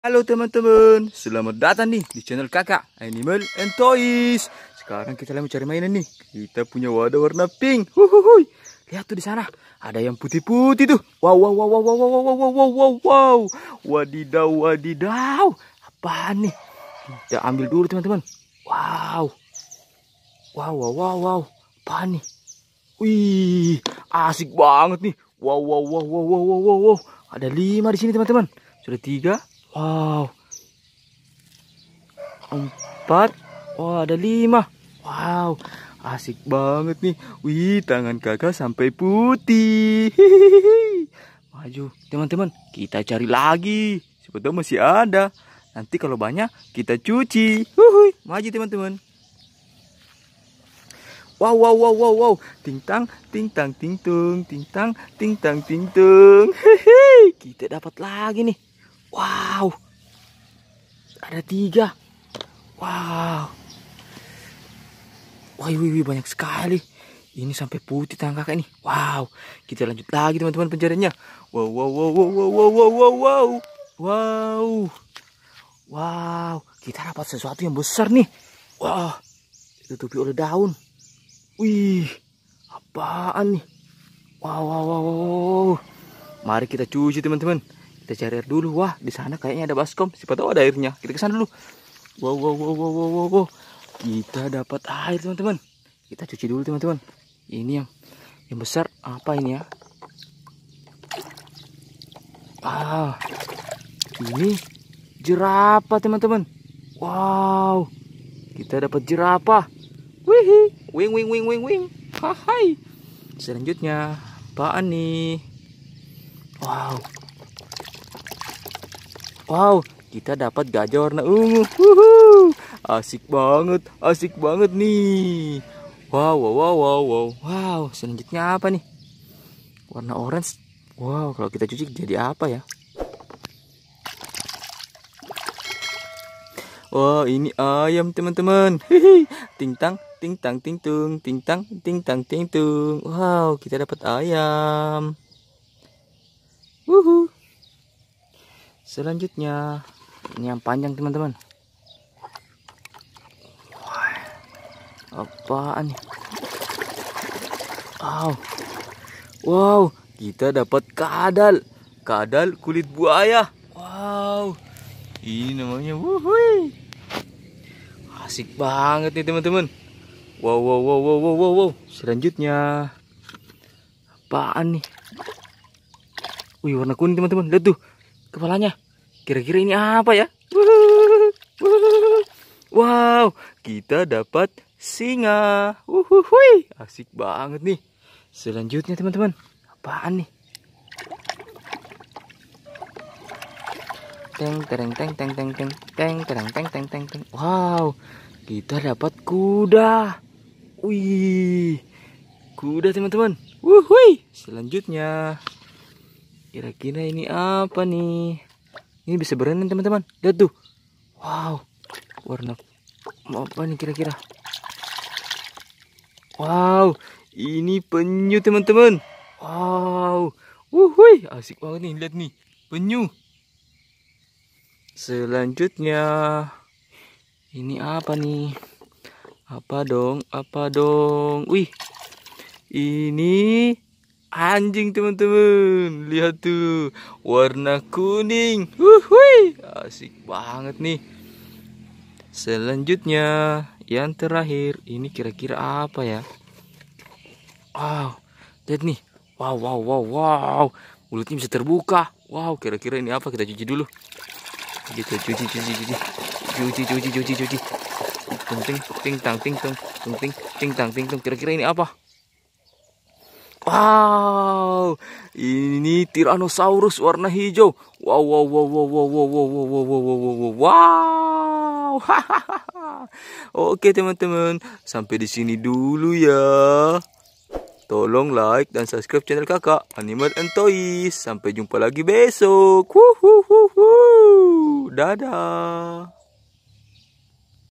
Halo teman-teman, selamat datang nih di channel kakak Animal and Toys Sekarang kita lagi mencari mainan nih Kita punya wadah warna pink Huhuhui. Lihat tuh di sana, ada yang putih-putih tuh Wow, wow, wow, wow, wow, wow, wow, wow, wow, wow Wadidaw, wadidaw Apaan nih? Kita ambil dulu teman-teman Wow Wow, wow, wow, wow Apaan nih? Wih, asik banget nih Wow, wow, wow, wow, wow, wow, wow Ada lima di sini teman-teman Sudah tiga, Wow. Empat. Wah, wow, ada lima. Wow, asik banget nih. Wih, tangan kakak sampai putih. Maju, teman-teman. Kita cari lagi. Sebetulnya masih ada. Nanti kalau banyak, kita cuci. Huhuy. Maju, teman-teman. Wow, wow, wow, wow, wow. Ting tang, ting tang, ting tung, ting tang, ting tang, ting Kita dapat lagi nih. Wow. Ada tiga. Wow. Wih, wih, wih, banyak sekali. Ini sampai putih tangan kakak ini. Wow. Kita lanjut lagi teman-teman pencariannya. Wow, wow, wow, wow, wow, wow, wow, wow, wow. Wow. Wow. Kita dapat sesuatu yang besar nih. Wow. Ditutupi oleh daun. Wih. Apaan nih? Wow, wow, wow, wow. Mari kita cuci teman-teman kita cari air dulu wah di sana kayaknya ada baskom siapa tahu ada airnya kita kesana dulu wow wow wow wow wow wow, kita dapat air teman-teman kita cuci dulu teman-teman ini yang yang besar apa ini ya ah ini jerapah teman-teman wow kita dapat jerapah wihi wing wing wing wing wing hai selanjutnya Pak nih wow Wow, kita dapat gajah warna ungu. Wuhu, asik banget, asik banget nih. Wow, wow, wow, wow, wow. Wow, selanjutnya apa nih? Warna orange. Wow, kalau kita cuci jadi apa ya? Wah, wow, ini ayam teman-teman. ting ting ting tang tang tung ting tang ting tang ting tung Wow, kita dapat ayam. Woohoo selanjutnya ini yang panjang teman-teman apaan nih wow wow kita dapat kadal kadal kulit buaya wow ini namanya wuhui asik banget nih teman-teman wow wow wow wow wow wow wow selanjutnya apaan nih wih warna kuning teman-teman lihat tuh kepalanya. Kira-kira ini apa ya? Wow, kita dapat singa. Uhuhui, asik banget nih. Selanjutnya teman-teman, apaan nih? Teng tereng teng teng teng teng teng tereng teng teng teng teng. Wow, kita dapat kuda. Wih, kuda teman-teman. Wuhui, selanjutnya. Kira-kira ini apa nih? Ini bisa berenang teman-teman. Lihat tuh. Wow. Warna apa nih kira-kira? Wow. Ini penyu teman-teman. Wow. Wuhui, asik banget nih lihat nih. Penyu. Selanjutnya ini apa nih? Apa dong? Apa dong? Wih. Ini anjing teman-teman lihat tuh warna kuning Wuhui. asik banget nih selanjutnya yang terakhir ini kira-kira apa ya wow lihat nih wow wow wow wow mulutnya bisa terbuka wow kira-kira ini apa kita cuci dulu kita gitu, cuci cuci cuci cuci cuci cuci cuci ting ting tang ting tong ting ting tang ting tong kira-kira ini apa Wow, ini Tyrannosaurus warna hijau. Wow, wow, wow, wow, wow, wow, wow, wow, wow, wow, wow, wow, wow. wow, Oke teman-teman, sampai di sini dulu ya. Tolong like dan subscribe channel kakak Animal and Toys. Sampai jumpa lagi besok. Wuhuhuhu. Dadah.